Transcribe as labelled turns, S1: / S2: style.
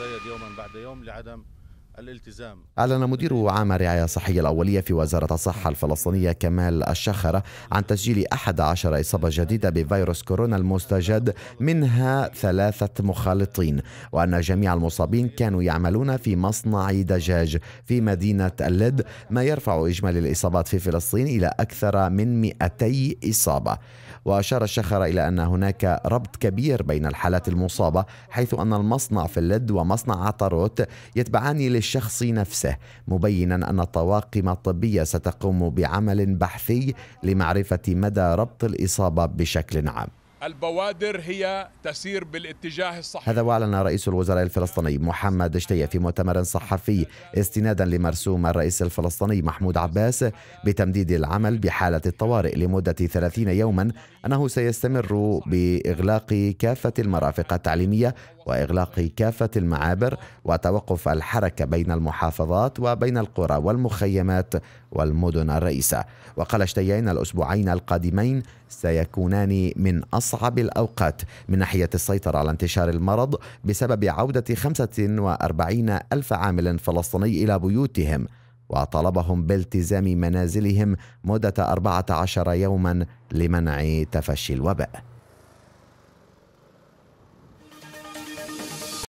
S1: تتزايد يوما بعد يوم لعدم الالتزام أعلن مدير عام الرعاية الصحية الأولية في وزارة الصحة الفلسطينية كمال الشخرة عن تسجيل 11 إصابة جديدة بفيروس كورونا المستجد منها ثلاثة مخالطين وأن جميع المصابين كانوا يعملون في مصنع دجاج في مدينة اللد ما يرفع إجمالي الإصابات في فلسطين إلى أكثر من 200 إصابة وأشار الشخرة إلى أن هناك ربط كبير بين الحالات المصابة حيث أن المصنع في اللد ومصنع عطاروت يتبعان للشخص نفسه مبينا أن الطواقم الطبية ستقوم بعمل بحثي لمعرفة مدى ربط الإصابة بشكل عام
S2: البوادر هي تسير بالاتجاه الصحيح هذا
S1: واعلن رئيس الوزراء الفلسطيني محمد دشتية في مؤتمر صحفي استنادا لمرسوم الرئيس الفلسطيني محمود عباس بتمديد العمل بحالة الطوارئ لمدة 30 يوما أنه سيستمر بإغلاق كافة المرافق التعليمية واغلاق كافه المعابر وتوقف الحركه بين المحافظات وبين القرى والمخيمات والمدن الرئيسه وقال شتيان الاسبوعين القادمين سيكونان من اصعب الاوقات من ناحيه السيطره على انتشار المرض بسبب عوده 45 الف عامل فلسطيني الى بيوتهم وطلبهم بالتزام منازلهم مدة 14 يوما لمنع
S2: تفشي الوباء